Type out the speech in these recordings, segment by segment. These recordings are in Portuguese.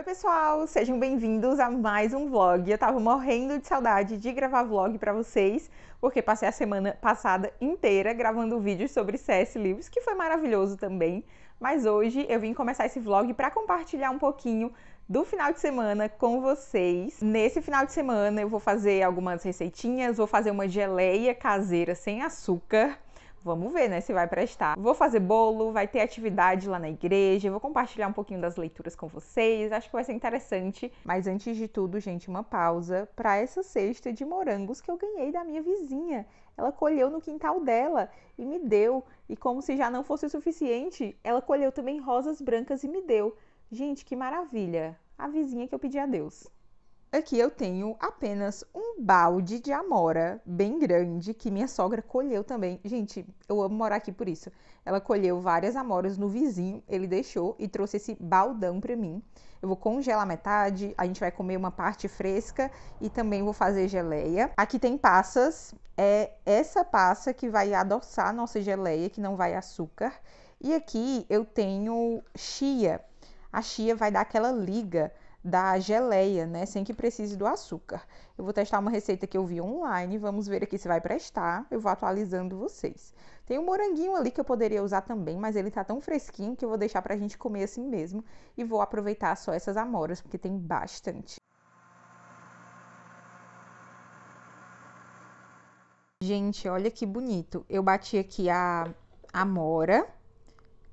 Oi pessoal, sejam bem-vindos a mais um vlog. Eu tava morrendo de saudade de gravar vlog para vocês, porque passei a semana passada inteira gravando vídeos sobre CS Livros, que foi maravilhoso também. Mas hoje eu vim começar esse vlog para compartilhar um pouquinho do final de semana com vocês. Nesse final de semana eu vou fazer algumas receitinhas, vou fazer uma geleia caseira sem açúcar Vamos ver, né, se vai prestar. Vou fazer bolo, vai ter atividade lá na igreja, vou compartilhar um pouquinho das leituras com vocês, acho que vai ser interessante. Mas antes de tudo, gente, uma pausa para essa cesta de morangos que eu ganhei da minha vizinha. Ela colheu no quintal dela e me deu. E como se já não fosse o suficiente, ela colheu também rosas brancas e me deu. Gente, que maravilha! A vizinha que eu pedi a Deus. Aqui eu tenho apenas um balde de amora bem grande que minha sogra colheu também. Gente, eu amo morar aqui por isso. Ela colheu várias amoras no vizinho, ele deixou e trouxe esse baldão para mim. Eu vou congelar metade, a gente vai comer uma parte fresca e também vou fazer geleia. Aqui tem passas, é essa passa que vai adoçar a nossa geleia, que não vai açúcar. E aqui eu tenho chia. A chia vai dar aquela liga da geleia, né? Sem que precise do açúcar. Eu vou testar uma receita que eu vi online, vamos ver aqui se vai prestar. Eu vou atualizando vocês. Tem um moranguinho ali que eu poderia usar também, mas ele tá tão fresquinho que eu vou deixar pra gente comer assim mesmo. E vou aproveitar só essas amoras, porque tem bastante. Gente, olha que bonito. Eu bati aqui a amora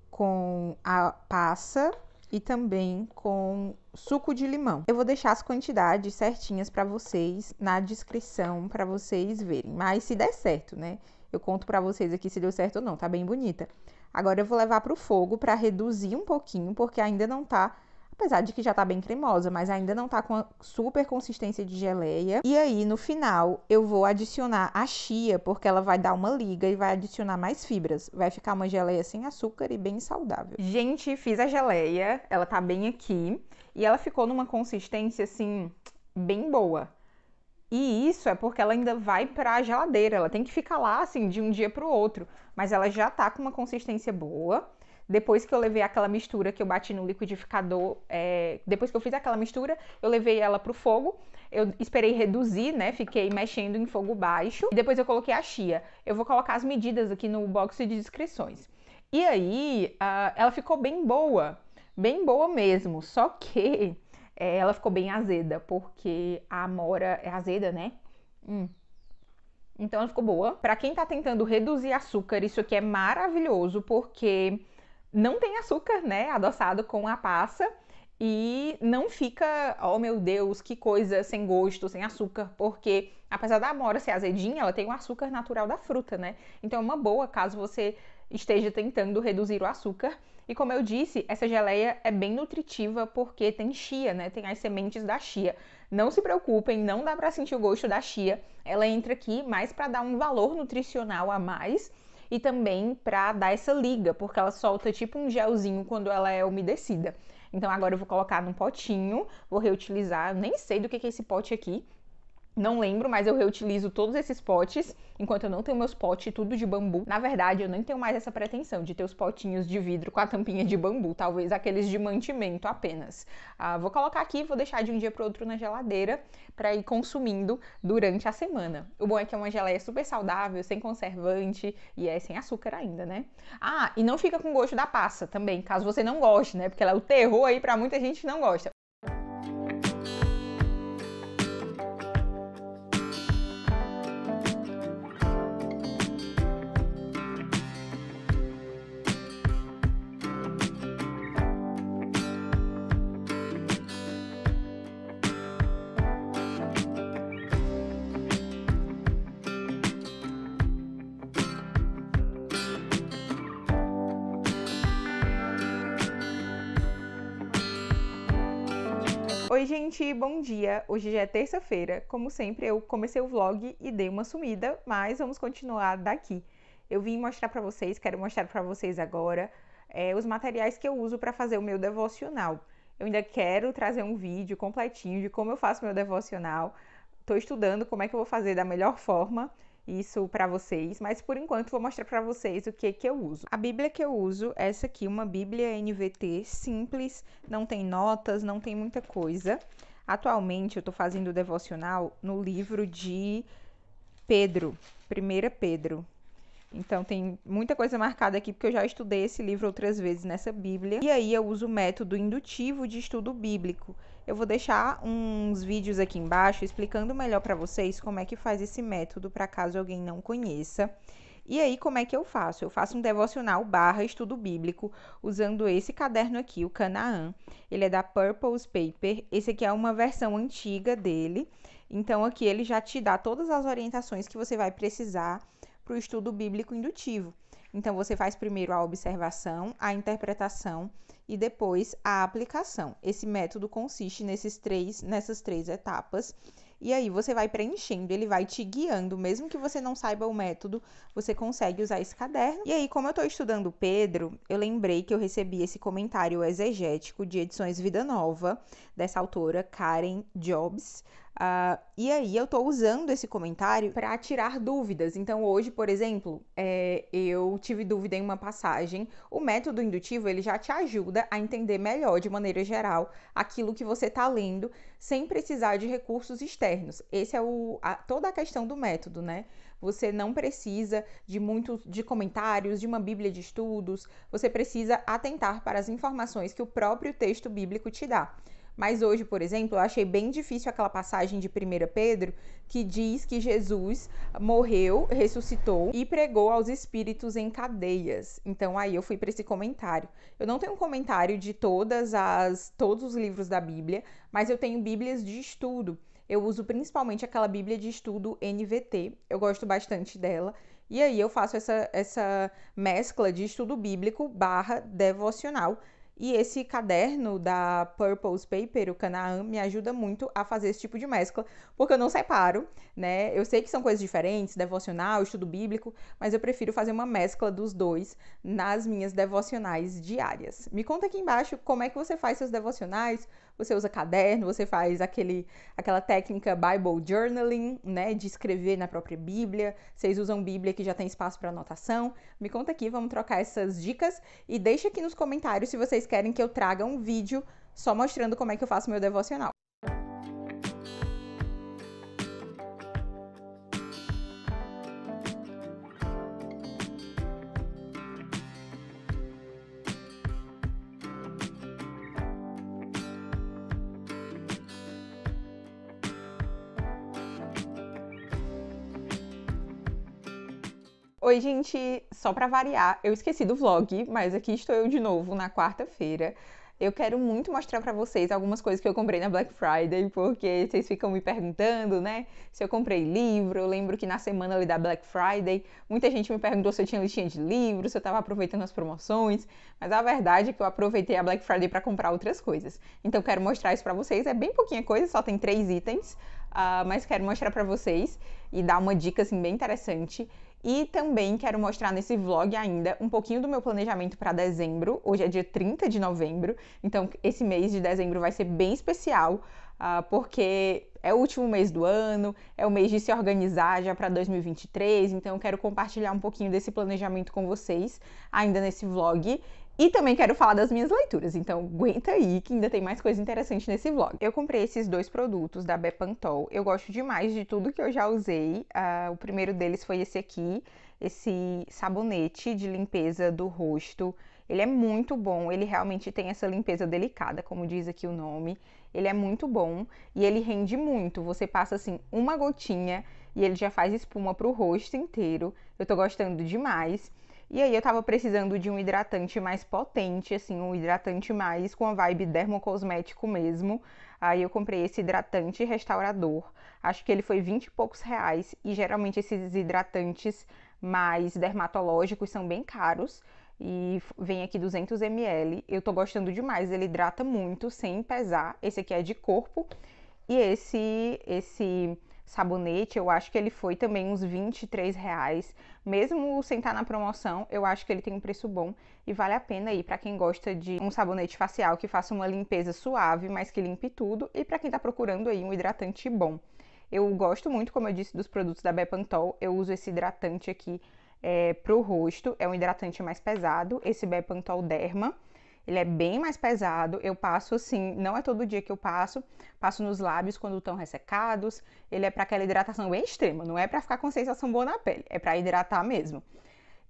com a passa e também com suco de limão. Eu vou deixar as quantidades certinhas para vocês na descrição para vocês verem. Mas se der certo, né? Eu conto para vocês aqui se deu certo ou não, tá bem bonita. Agora eu vou levar para o fogo para reduzir um pouquinho, porque ainda não tá apesar de que já tá bem cremosa, mas ainda não tá com a super consistência de geleia. E aí, no final, eu vou adicionar a chia, porque ela vai dar uma liga e vai adicionar mais fibras. Vai ficar uma geleia sem açúcar e bem saudável. Gente, fiz a geleia, ela tá bem aqui, e ela ficou numa consistência assim bem boa. E isso é porque ela ainda vai para a geladeira, ela tem que ficar lá assim de um dia para o outro, mas ela já tá com uma consistência boa. Depois que eu levei aquela mistura que eu bati no liquidificador, é, depois que eu fiz aquela mistura, eu levei ela pro fogo. Eu esperei reduzir, né? Fiquei mexendo em fogo baixo. E depois eu coloquei a chia. Eu vou colocar as medidas aqui no box de descrições. E aí, uh, ela ficou bem boa, bem boa mesmo. Só que é, ela ficou bem azeda, porque a amora é azeda, né? Hum. Então ela ficou boa. Para quem tá tentando reduzir açúcar, isso aqui é maravilhoso, porque não tem açúcar, né? Adoçado com a passa. E não fica, oh meu Deus, que coisa sem gosto, sem açúcar, porque apesar da amora ser azedinha, ela tem o açúcar natural da fruta, né? Então é uma boa caso você esteja tentando reduzir o açúcar. E como eu disse, essa geleia é bem nutritiva porque tem chia, né? Tem as sementes da chia. Não se preocupem, não dá para sentir o gosto da chia. Ela entra aqui mais para dar um valor nutricional a mais e também para dar essa liga, porque ela solta tipo um gelzinho quando ela é umedecida. Então agora eu vou colocar num potinho, vou reutilizar, nem sei do que, que é esse pote aqui, não lembro, mas eu reutilizo todos esses potes, enquanto eu não tenho meus potes tudo de bambu. Na verdade, eu nem tenho mais essa pretensão de ter os potinhos de vidro com a tampinha de bambu, talvez aqueles de mantimento apenas. Ah, vou colocar aqui, vou deixar de um dia para outro na geladeira para ir consumindo durante a semana. O bom é que é uma geleia super saudável, sem conservante e é sem açúcar ainda, né? Ah, e não fica com gosto da passa também, caso você não goste, né? Porque ela é o terror aí para muita gente que não gosta. Oi, gente, bom dia! Hoje já é terça-feira. Como sempre, eu comecei o vlog e dei uma sumida, mas vamos continuar daqui. Eu vim mostrar para vocês, quero mostrar para vocês agora é, os materiais que eu uso para fazer o meu devocional. Eu ainda quero trazer um vídeo completinho de como eu faço meu devocional. Estou estudando como é que eu vou fazer da melhor forma isso para vocês, mas por enquanto vou mostrar para vocês o que que eu uso. A Bíblia que eu uso é essa aqui, uma Bíblia NVT simples, não tem notas, não tem muita coisa. Atualmente eu estou fazendo o devocional no livro de Pedro, 1 Pedro, então tem muita coisa marcada aqui porque eu já estudei esse livro outras vezes nessa Bíblia. E aí eu uso o método indutivo de estudo bíblico, eu vou deixar uns vídeos aqui embaixo explicando melhor para vocês como é que faz esse método, para caso alguém não conheça. E aí, como é que eu faço? Eu faço um devocional barra estudo bíblico usando esse caderno aqui, o Canaã. Ele é da Purpose Paper. Esse aqui é uma versão antiga dele. Então, aqui ele já te dá todas as orientações que você vai precisar para o estudo bíblico indutivo. Então, você faz primeiro a observação, a interpretação e depois a aplicação. Esse método consiste nesses três, nessas três etapas. E aí você vai preenchendo, ele vai te guiando, mesmo que você não saiba o método, você consegue usar esse caderno. E aí, como eu estou estudando Pedro, eu lembrei que eu recebi esse comentário exegético de Edições Vida Nova, dessa autora Karen Jobs. Uh, e aí eu estou usando esse comentário para tirar dúvidas. Então hoje, por exemplo, é, eu tive dúvida em uma passagem. O método indutivo ele já te ajuda a entender melhor, de maneira geral, aquilo que você está lendo, sem precisar de recursos externos. Esse é o, a, toda a questão do método, né? Você não precisa de muitos de comentários, de uma Bíblia de estudos. Você precisa atentar para as informações que o próprio texto bíblico te dá. Mas hoje, por exemplo, eu achei bem difícil aquela passagem de 1 Pedro que diz que Jesus morreu, ressuscitou e pregou aos espíritos em cadeias. Então aí eu fui para esse comentário. Eu não tenho um comentário de todas as todos os livros da Bíblia, mas eu tenho Bíblias de estudo. Eu uso principalmente aquela Bíblia de estudo NVT. Eu gosto bastante dela. E aí eu faço essa, essa mescla de estudo bíblico barra devocional e esse caderno da Purple's Paper, o Canaan, me ajuda muito a fazer esse tipo de mescla, porque eu não separo, né? Eu sei que são coisas diferentes, devocional, estudo bíblico, mas eu prefiro fazer uma mescla dos dois nas minhas devocionais diárias. Me conta aqui embaixo como é que você faz seus devocionais, você usa caderno, você faz aquele, aquela técnica Bible Journaling, né, de escrever na própria Bíblia. Vocês usam Bíblia que já tem espaço para anotação. Me conta aqui, vamos trocar essas dicas e deixa aqui nos comentários se vocês querem que eu traga um vídeo só mostrando como é que eu faço meu devocional. Oi, gente! Só para variar, eu esqueci do vlog, mas aqui estou eu de novo na quarta-feira. Eu quero muito mostrar para vocês algumas coisas que eu comprei na Black Friday, porque vocês ficam me perguntando, né? Se eu comprei livro, eu lembro que na semana ali da Black Friday, muita gente me perguntou se eu tinha listinha de livros, se eu estava aproveitando as promoções, mas a verdade é que eu aproveitei a Black Friday para comprar outras coisas. Então quero mostrar isso para vocês, é bem pouquinha coisa, só tem três itens, uh, mas quero mostrar para vocês e dar uma dica assim bem interessante e também quero mostrar nesse vlog ainda um pouquinho do meu planejamento para dezembro. Hoje é dia 30 de novembro, então esse mês de dezembro vai ser bem especial, uh, porque é o último mês do ano, é o mês de se organizar já para 2023, então eu quero compartilhar um pouquinho desse planejamento com vocês ainda nesse vlog. E também quero falar das minhas leituras, então aguenta aí que ainda tem mais coisa interessante nesse vlog. Eu comprei esses dois produtos da Bepantol, eu gosto demais de tudo que eu já usei. Uh, o primeiro deles foi esse aqui, esse sabonete de limpeza do rosto. Ele é muito bom, ele realmente tem essa limpeza delicada, como diz aqui o nome. Ele é muito bom e ele rende muito. Você passa assim uma gotinha e ele já faz espuma para o rosto inteiro. Eu tô gostando demais. E aí eu tava precisando de um hidratante mais potente, assim, um hidratante mais com a vibe dermocosmético mesmo. Aí eu comprei esse hidratante restaurador. Acho que ele foi 20 e poucos reais. E geralmente esses hidratantes mais dermatológicos são bem caros. E vem aqui 200 ml. Eu tô gostando demais, ele hidrata muito, sem pesar. Esse aqui é de corpo. E esse, esse sabonete, eu acho que ele foi também uns 23 reais. Mesmo sem estar na promoção, eu acho que ele tem um preço bom e vale a pena aí para quem gosta de um sabonete facial que faça uma limpeza suave, mas que limpe tudo, e para quem está procurando aí um hidratante bom. Eu gosto muito, como eu disse, dos produtos da Bepantol. Eu uso esse hidratante aqui é, eh, para o rosto. É um hidratante mais pesado, esse Bepantol Derma. Ele é bem mais pesado. Eu passo assim, não é todo dia que eu passo, passo nos lábios quando estão ressecados. Ele é para aquela hidratação bem extrema, não é para ficar com sensação boa na pele, é para hidratar mesmo.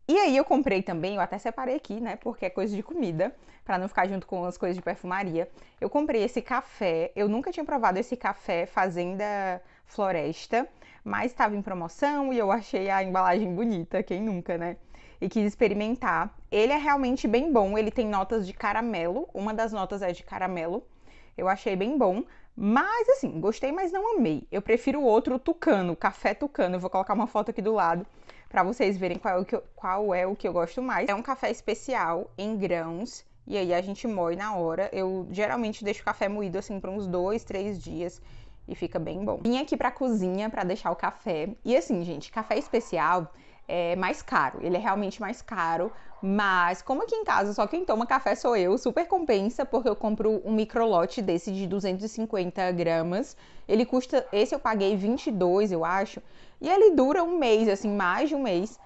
E aí eu comprei também, eu até separei aqui, né, porque é coisa de comida, para não ficar junto com as coisas de perfumaria. Eu comprei esse café, eu nunca tinha provado esse café Fazenda Floresta, mas estava em promoção e eu achei a embalagem bonita, quem nunca, né? E quis experimentar. Ele é realmente bem bom, ele tem notas de caramelo, uma das notas é de caramelo. Eu achei bem bom, mas assim, gostei, mas não amei. Eu prefiro o outro o tucano, café tucano. Eu vou colocar uma foto aqui do lado para vocês verem qual é, o que eu, qual é o que eu gosto mais. É um café especial em grãos e aí a gente moe na hora. Eu geralmente deixo o café moído assim por uns dois, três dias e fica bem bom. Vim aqui pra cozinha para deixar o café. E assim, gente, café especial é mais caro, ele é realmente mais caro, mas como aqui em casa só quem toma café sou eu, super compensa, porque eu compro um micro lote desse de 250 gramas, ele custa, esse eu paguei 22, eu acho, e ele dura um mês, assim, mais de um mês,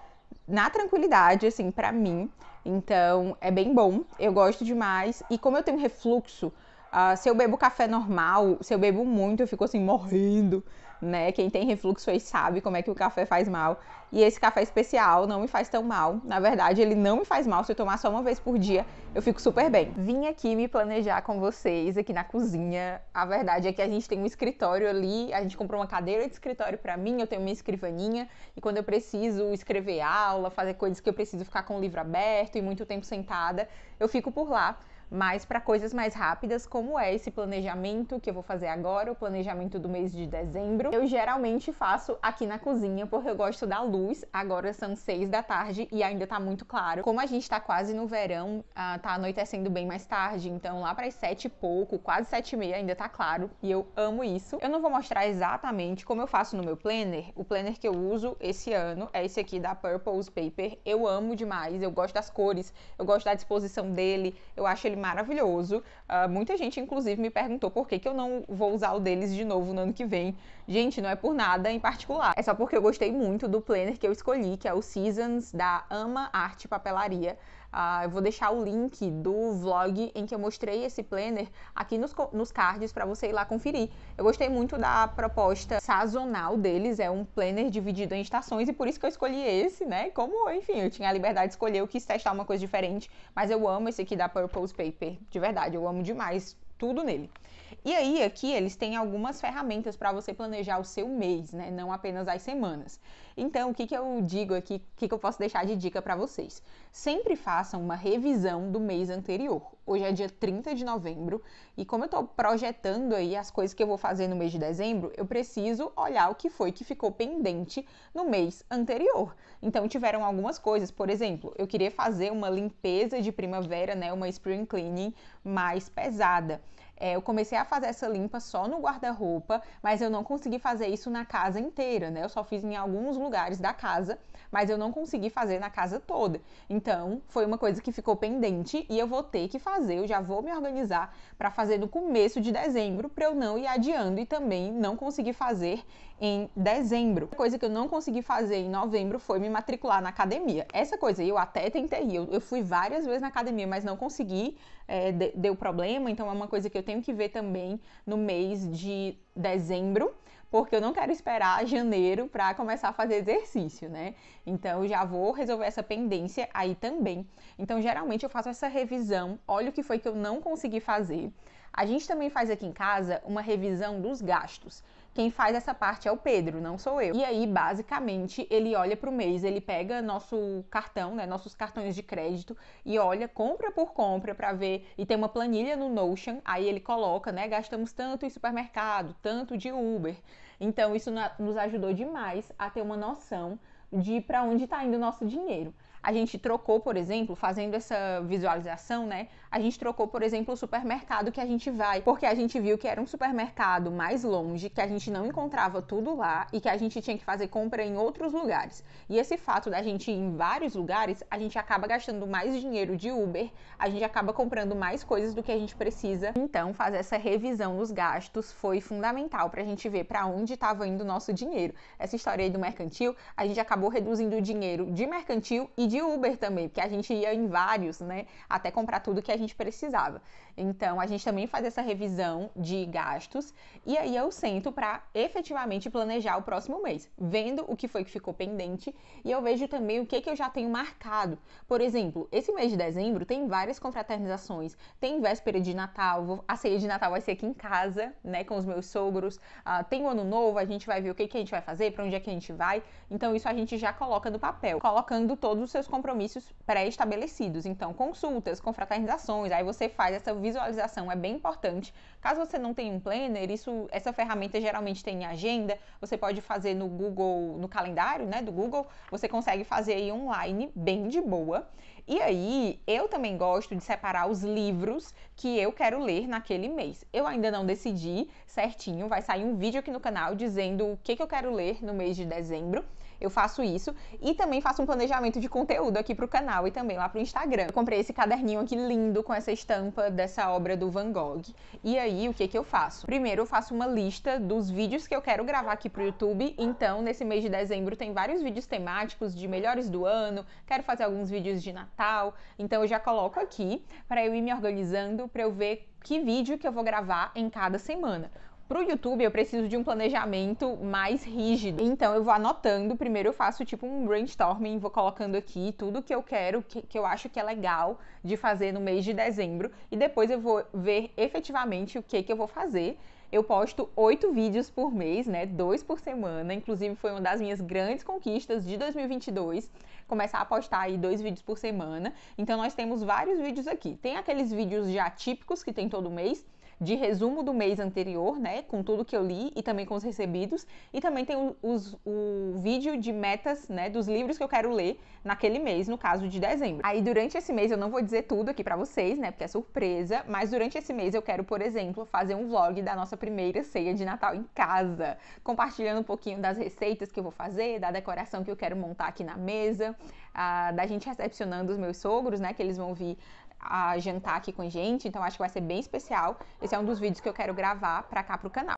na tranquilidade, assim, pra mim, então é bem bom, eu gosto demais, e como eu tenho refluxo, Uh, se eu bebo café normal, se eu bebo muito, eu fico assim morrendo né? Quem tem refluxo aí sabe como é que o café faz mal. E esse café especial não me faz tão mal. Na verdade, ele não me faz mal. Se eu tomar só uma vez por dia, eu fico super bem. Vim aqui me planejar com vocês aqui na cozinha. A verdade é que a gente tem um escritório ali, a gente comprou uma cadeira de escritório para mim, eu tenho uma escrivaninha e quando eu preciso escrever aula, fazer coisas que eu preciso ficar com o livro aberto e muito tempo sentada, eu fico por lá mas para coisas mais rápidas, como é esse planejamento que eu vou fazer agora, o planejamento do mês de dezembro, eu geralmente faço aqui na cozinha, porque eu gosto da luz. Agora são seis da tarde e ainda tá muito claro. Como a gente tá quase no verão, ah, tá anoitecendo bem mais tarde, então lá para as sete e pouco, quase sete e meia, ainda tá claro, e eu amo isso. Eu não vou mostrar exatamente como eu faço no meu planner. O planner que eu uso esse ano é esse aqui da Purple's Paper. Eu amo demais, eu gosto das cores, eu gosto da disposição dele, eu acho ele maravilhoso. Uh, muita gente, inclusive, me perguntou por que, que eu não vou usar o deles de novo no ano que vem. Gente, não é por nada em particular. É só porque eu gostei muito do planner que eu escolhi, que é o Seasons da Ama Arte Papelaria. Uh, eu vou deixar o link do vlog em que eu mostrei esse planner aqui nos, nos cards para você ir lá conferir. Eu gostei muito da proposta sazonal deles, é um planner dividido em estações e por isso que eu escolhi esse, né? Como, enfim, eu tinha a liberdade de escolher, eu quis testar uma coisa diferente, mas eu amo esse aqui da Purpose Paper, de verdade, eu amo demais tudo nele. E aí, aqui eles têm algumas ferramentas para você planejar o seu mês, né? Não apenas as semanas. Então, o que, que eu digo aqui, o que, que eu posso deixar de dica para vocês? Sempre façam uma revisão do mês anterior. Hoje é dia 30 de novembro e como eu estou projetando aí as coisas que eu vou fazer no mês de dezembro, eu preciso olhar o que foi que ficou pendente no mês anterior. Então, tiveram algumas coisas, por exemplo, eu queria fazer uma limpeza de primavera, né, uma spring cleaning mais pesada. É, eu comecei a fazer essa limpa só no guarda-roupa, mas eu não consegui fazer isso na casa inteira, né? Eu só fiz em alguns lugares da casa, mas eu não consegui fazer na casa toda. Então, foi uma coisa que ficou pendente e eu vou ter que fazer. Eu já vou me organizar para fazer no começo de dezembro, para eu não ir adiando e também não conseguir fazer em dezembro. A coisa que eu não consegui fazer em novembro foi me matricular na academia. Essa coisa eu até tentei, eu, eu fui várias vezes na academia, mas não consegui é, deu problema, então é uma coisa que eu tenho que ver também no mês de dezembro, porque eu não quero esperar janeiro para começar a fazer exercício, né? Então já vou resolver essa pendência aí também. Então geralmente eu faço essa revisão, olha o que foi que eu não consegui fazer. A gente também faz aqui em casa uma revisão dos gastos. Quem faz essa parte é o Pedro, não sou eu. E aí, basicamente, ele olha pro mês, ele pega nosso cartão, né, nossos cartões de crédito e olha compra por compra para ver e tem uma planilha no Notion, aí ele coloca, né, gastamos tanto em supermercado, tanto de Uber. Então, isso nos ajudou demais a ter uma noção de para onde está indo o nosso dinheiro. A gente trocou, por exemplo, fazendo essa visualização, né? A gente trocou, por exemplo, o supermercado que a gente vai, porque a gente viu que era um supermercado mais longe, que a gente não encontrava tudo lá e que a gente tinha que fazer compra em outros lugares. E esse fato da gente ir em vários lugares, a gente acaba gastando mais dinheiro de Uber, a gente acaba comprando mais coisas do que a gente precisa. Então, fazer essa revisão nos gastos foi fundamental para a gente ver para onde estava indo o nosso dinheiro. Essa história aí do mercantil, a gente acabou reduzindo o dinheiro de mercantil e de Uber também, porque a gente ia em vários, né? Até comprar tudo que a gente precisava. Então, a gente também faz essa revisão de gastos e aí eu sento para efetivamente planejar o próximo mês, vendo o que foi que ficou pendente e eu vejo também o que, que eu já tenho marcado. Por exemplo, esse mês de dezembro tem várias confraternizações, tem véspera de Natal, a ceia de Natal vai ser aqui em casa, né, com os meus sogros, uh, tem o ano novo, a gente vai ver o que, que a gente vai fazer, para onde é que a gente vai. Então, isso a gente já coloca no papel, colocando todos os seus compromissos pré-estabelecidos. Então, consultas, confraternizações aí você faz essa visualização, é bem importante. Caso você não tenha um planner, isso, essa ferramenta geralmente tem agenda, você pode fazer no Google, no calendário, né, do Google, você consegue fazer aí online bem de boa. E aí, eu também gosto de separar os livros que eu quero ler naquele mês. Eu ainda não decidi certinho, vai sair um vídeo aqui no canal dizendo o que, que eu quero ler no mês de dezembro eu faço isso. E também faço um planejamento de conteúdo aqui pro canal e também lá pro Instagram. Eu comprei esse caderninho aqui lindo com essa estampa dessa obra do Van Gogh. E aí, o que que eu faço? Primeiro, eu faço uma lista dos vídeos que eu quero gravar aqui pro YouTube. Então, nesse mês de dezembro tem vários vídeos temáticos de melhores do ano, quero fazer alguns vídeos de Natal. Então, eu já coloco aqui para eu ir me organizando, para eu ver que vídeo que eu vou gravar em cada semana. Para o YouTube, eu preciso de um planejamento mais rígido. Então, eu vou anotando. Primeiro, eu faço tipo um brainstorming, vou colocando aqui tudo que eu quero, que, que eu acho que é legal de fazer no mês de dezembro. E depois, eu vou ver efetivamente o que, que eu vou fazer eu posto oito vídeos por mês, né? Dois por semana. Inclusive, foi uma das minhas grandes conquistas de 2022. Começar a postar aí dois vídeos por semana. Então, nós temos vários vídeos aqui. Tem aqueles vídeos já típicos que tem todo mês de resumo do mês anterior, né? Com tudo que eu li e também com os recebidos. E também tem o, os, o vídeo de metas, né? Dos livros que eu quero ler naquele mês, no caso de dezembro. Aí durante esse mês eu não vou dizer tudo aqui para vocês, né? Porque é surpresa. Mas durante esse mês eu quero, por exemplo, fazer um vlog da nossa primeira ceia de Natal em casa, compartilhando um pouquinho das receitas que eu vou fazer, da decoração que eu quero montar aqui na mesa, a, ah, da gente recepcionando os meus sogros, né? Que eles vão vir a jantar aqui com a gente, então acho que vai ser bem especial. Esse é um dos vídeos que eu quero gravar para cá pro canal.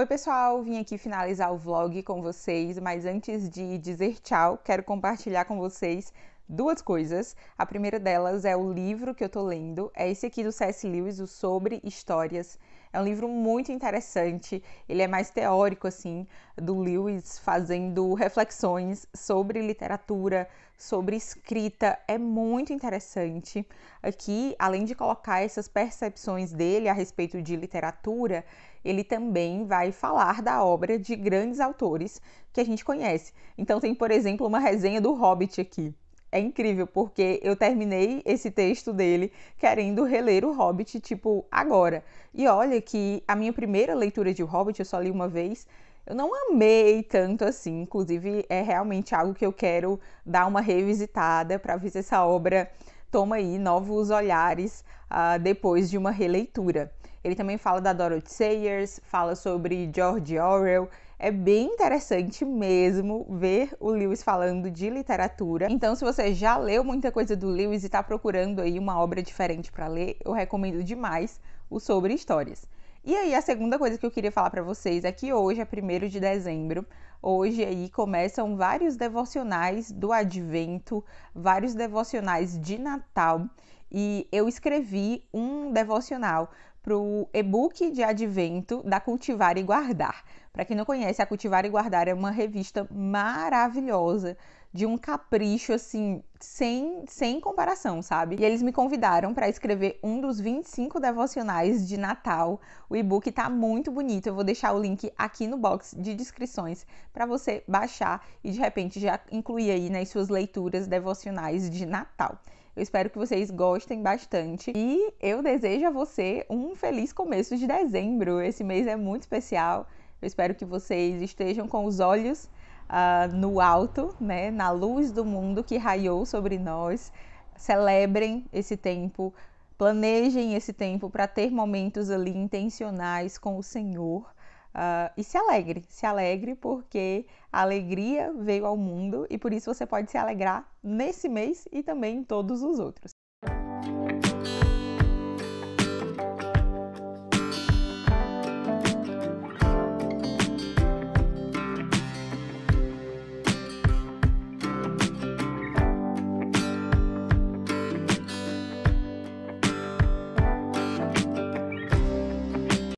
Oi, pessoal, vim aqui finalizar o vlog com vocês, mas antes de dizer tchau, quero compartilhar com vocês duas coisas. A primeira delas é o livro que eu tô lendo, é esse aqui do C.S. Lewis, o Sobre Histórias é um livro muito interessante, ele é mais teórico, assim, do Lewis fazendo reflexões sobre literatura, sobre escrita, é muito interessante. Aqui, além de colocar essas percepções dele a respeito de literatura, ele também vai falar da obra de grandes autores que a gente conhece. Então, tem, por exemplo, uma resenha do Hobbit aqui é incrível, porque eu terminei esse texto dele querendo reler o Hobbit, tipo, agora. E olha que a minha primeira leitura de o Hobbit, eu só li uma vez, eu não amei tanto assim. Inclusive, é realmente algo que eu quero dar uma revisitada para ver se essa obra toma aí novos olhares uh, depois de uma releitura. Ele também fala da Dorothy Sayers, fala sobre George Orwell é bem interessante mesmo ver o Lewis falando de literatura. Então, se você já leu muita coisa do Lewis e está procurando aí uma obra diferente para ler, eu recomendo demais o Sobre Histórias. E aí, a segunda coisa que eu queria falar para vocês é que hoje é 1 de dezembro. Hoje aí começam vários devocionais do Advento, vários devocionais de Natal e eu escrevi um devocional para o e-book de advento da Cultivar e Guardar. Para quem não conhece, a Cultivar e Guardar é uma revista maravilhosa, de um capricho assim, sem, sem comparação, sabe? E eles me convidaram para escrever um dos 25 devocionais de Natal. O e-book está muito bonito, eu vou deixar o link aqui no box de descrições para você baixar e de repente já incluir aí nas suas leituras devocionais de Natal. Eu espero que vocês gostem bastante. E eu desejo a você um feliz começo de dezembro. Esse mês é muito especial. Eu espero que vocês estejam com os olhos uh, no alto, né, na luz do mundo que raiou sobre nós. Celebrem esse tempo, planejem esse tempo para ter momentos ali intencionais com o Senhor Uh, e se alegre, se alegre porque a alegria veio ao mundo e por isso você pode se alegrar nesse mês e também em todos os outros.